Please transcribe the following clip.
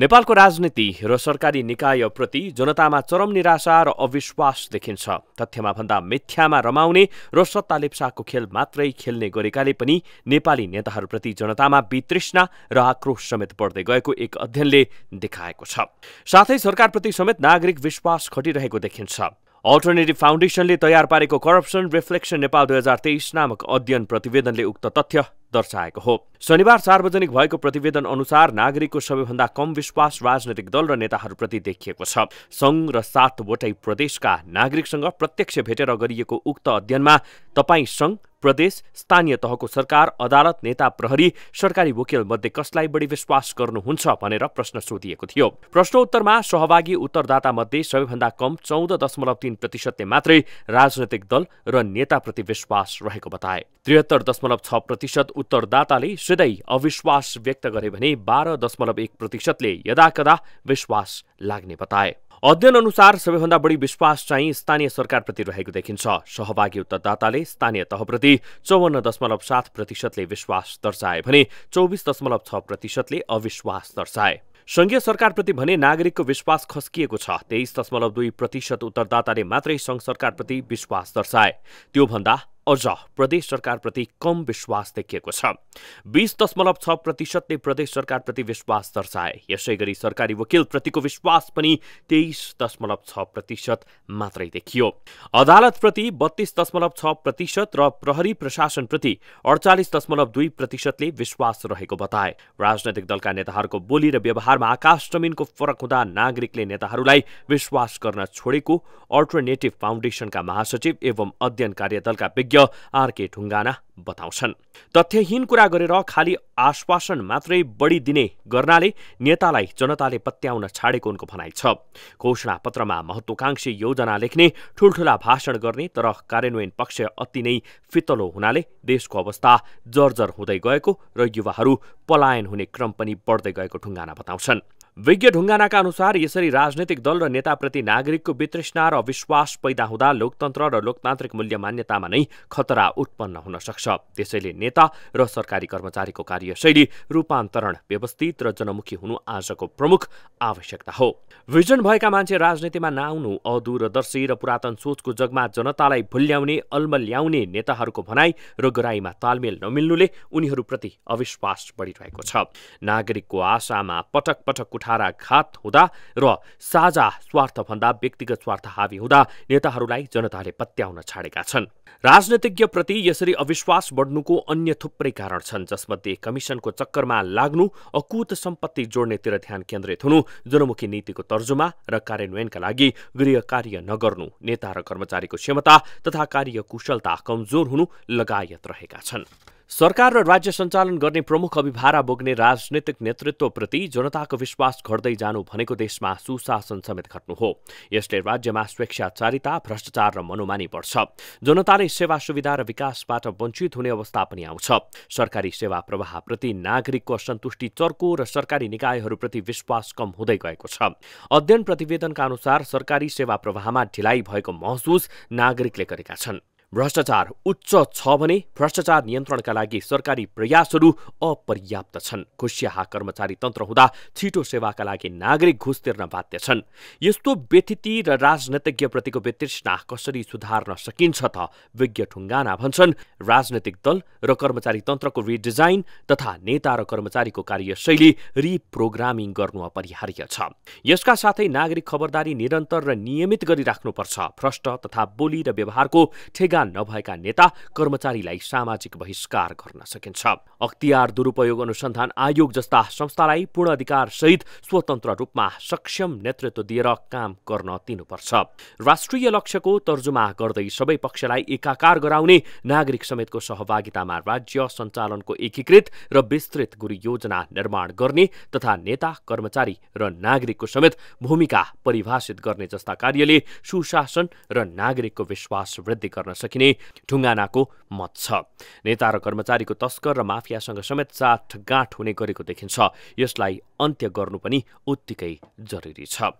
नेपालको राजनीति र सरकारी निकायप्रति जनतामा चरम निराशा र अविश्वास देखिन्छ तथ्यमा भन्दा मिथ्यामा रमाउने र सत्ता लेप्चाको खेल मात्रै खेल्ने गरेकाले पनि नेपाली नेताहरूप्रति जनतामा वितृष्णा र आक्रोश समेत बढ्दै गएको एक अध्ययनले देखाएको छ साथै सरकारप्रति समेत नागरिक विश्वास घटिरहेको देखिन्छ अल्टरनेटिभ फाउन्डेसनले तयार पारेको करप्सन रिफ्लेक्सन नेपाल दुई हजार तेइस नामक अध्ययन प्रतिवेदनले उक्त तथ्य दर्शाएको हो शनिबार सार्वजनिक भएको प्रतिवेदन अनुसार नागरिकको सबैभन्दा कम विश्वास राजनैतिक दल र नेताहरूप्रति देखिएको छ सङ्घ र सातवटै प्रदेशका नागरिकसँग प्रत्यक्ष भेटेर गरिएको उक्त अध्ययनमा तपाईँ सङ्घ प्रदेश स्थानीय तहको सरकार अदालत नेता प्रहरी सरकारी वकिल मध्ये कसलाई बढी विश्वास गर्नुहुन्छ भनेर प्रश्न सोधिएको थियो प्रश्नोत्तरमा सहभागी उत्तरदाता मध्ये सबैभन्दा कम चौध दशमलव तीन प्रतिशतले मात्रै राजनैतिक दल र नेताप्रति विश्वास रहेको बताए त्रिहत्तर दशमलव छ प्रतिशत उत्तरदाताले सिधै अविश्वास व्यक्त गरे भने बाह्र दशमलव एक प्रतिशतले यदाकदा विश्वास लाग्ने बताए अध्ययन अनुसार सबैभन्दा बढी विश्वास चाहिँ स्थानीय सरकारप्रति रहेको देखिन्छ सहभागी उत्तरदाताले स्थानीय तहप्रति चौवन्न दशमलव सात प्रतिशतले विश्वास दर्शाए भने चौबिस दशमलव छ प्रतिशतले अविश्वास दर्शाए संघीय सरकारप्रति भने नागरिकको विश्वास खस्किएको छ तेइस दशमलव दुई प्रतिशत उत्तरदाताले मात्रै संघ सरकारप्रति विश्वास दर्शाए त्योभन्दा अझ प्रदेश सरकारप्रति कम विश्वास देखिएको छ बीस दशमलव छ प्रतिशतले प्रदेश सरकारप्रति विश्वास दर्शाए यसै गरी सरकारी वकिलप्रतिको विश्वास पनि तेइस दशमलव छ प्रतिशत मात्रै देखियो अदालतप्रति बत्तीस दशमलव छ प्रतिशत र प्रहरी प्रशासनप्रति अडचालिस दशमलव दुई प्रतिशतले विश्वास रहेको बताए राजनैतिक दलका नेताहरूको बोली र व्यवहारमा आकाश जमिनको फरक हुँदा नागरिकले नेताहरूलाई विश्वास गर्न छोडेको अल्टरनेटिभ फाउन्डेसनका महासचिव एवं अध्ययन कार्यदलका विज्ञ आरके ढुङ्गाना बताउँछन् तथ्यहीन कुरा गरेर खालि आश्वासन मात्रै बढी दिने गर्नाले नेतालाई जनताले पत्याउन छाडेको उनको भनाइ छ घोषणापत्रमा महत्वाकांक्षी योजना लेख्ने ठुल्ठुला भाषण गर्ने तर कार्यान्वयन पक्ष अति नै फितलो हुनाले देशको अवस्था जर्जर हुँदै गएको र युवाहरू पलायन हुने क्रम पनि बढ्दै गएको ढुङ्गाना बताउँछन् विज्ञ ढुङ्गानाका अनुसार यसरी राजनैतिक दल र नेताप्रति नागरिकको वितृष्णा र अविश्वास पैदा हुँदा लोकतन्त्र र लोकतान्त्रिक मूल्य मान्यतामा नै खतरा उत्पन्न हुन सक्छ त्यसैले नेता र सरकारी कर्मचारीको कार्यशैली रूपान्तरण व्यवस्थित र जनमुखी हुनु आजको प्रमुख आवश्यकता हो भिजन भएका मान्छे राजनीतिमा नआउनु अदूरदर्शी र पुरातन सोचको जगमा जनतालाई भुल्याउने अल्मल्याउने नेताहरूको भनाई र गराईमा तालमेल नमिल्नुले उनीहरूप्रति अविश्वास बढिरहेको छ नागरिकको आशामा पटक पटक छाराघात हुँदा र साझा स्वार्थभन्दा व्यक्तिगत स्वार्थ हावी हुँदा नेताहरूलाई जनताले पत्याउन छाडेका छन् राजनीतिज्ञप्रति यसरी अविश्वास बढ्नुको अन्य थुप्रै कारण छन् जसमध्ये कमिसनको चक्करमा लाग्नु अकुत सम्पत्ति जोड्नेतिर ध्यान केन्द्रित हुनु जनमुखी नीतिको तर्जुमा र कार्यान्वयनका लागि गृह कार्य नगर्नु नेता र कर्मचारीको क्षमता तथा कार्यकुशलता कमजोर हुनु लगायत रहेका छन् सरकार र राज्य सञ्चालन गर्ने प्रमुख अभिभारा बोक्ने राजनैतिक नेतृत्वप्रति जनताको विश्वास घट्दै जानु भनेको देशमा सुशासन समेत घट्नु हो यसले राज्यमा स्वेच्छाचारिता भ्रष्टाचार र मनोमानी बढ्छ जनताले सेवा सुविधा र विकासबाट वञ्चित हुने अवस्था पनि आउँछ सरकारी सेवा प्रवाहप्रति नागरिकको असन्तुष्टि चर्को र सरकारी निकायहरूप्रति विश्वास कम हुँदै गएको छ अध्ययन प्रतिवेदनका अनुसार सरकारी सेवा प्रवाहमा ढिलाइ भएको महसुस नागरिकले गरेका छन् भ्रष्टाचार उच्च छ भने भ्रष्टाचार नियन्त्रणका लागि सरकारी प्रयासहरू अपर्याप्त छन् खुसियाहा कर्मचारी तन्त्र हुँदा छिटो सेवाका लागि नागरिक घुस तिर्न बाध्य छन् यस्तो व्यतिथि र राजनैतिज्ञप्रतिको वितृष्णा कसरी सुधार्न सकिन्छ त विज्ञ ठुङ्गाना भन्छन् राजनैतिक दल र कर्मचारी तन्त्रको रिडिजाइन तथा नेता र कर्मचारीको कार्यशैली रिप्रोग्रामिङ गर्नु अपरिहार्य छ यसका साथै नागरिक खबरदारी निरन्तर र नियमित गरिराख्नुपर्छ भ्रष्ट तथा बोली र व्यवहारको ठेगा टिका नभएका नेता कर्मचारीलाई सामाजिक बहिष्कार गर्न सकिन्छ अख्तियार दुरुपयोग अनुसन्धान आयोग जस्ता संस्थालाई पूर्ण अधिकार सहित स्वतन्त्र रूपमा सक्षम नेतृत्व दिएर काम गर्न दिनुपर्छ राष्ट्रिय लक्ष्यको तर्जुमा गर्दै सबै पक्षलाई एकाकार गराउने नागरिक समेतको सहभागितामा राज्य सञ्चालनको एकीकृत र विस्तृत गुरी योजना निर्माण गर्ने तथा नेता कर्मचारी र नागरिकको समेत भूमिका परिभाषित गर्ने जस्ता कार्यले सुशासन र नागरिकको विश्वास वृद्धि गर्न सक्छ सकिने ढुङ्गानाको मत छ नेता र कर्मचारीको तस्कर र माफियासँग समेत गाँठ हुने गरेको देखिन्छ यसलाई अन्त्य गर्नु पनि उत्तिकै जरुरी छ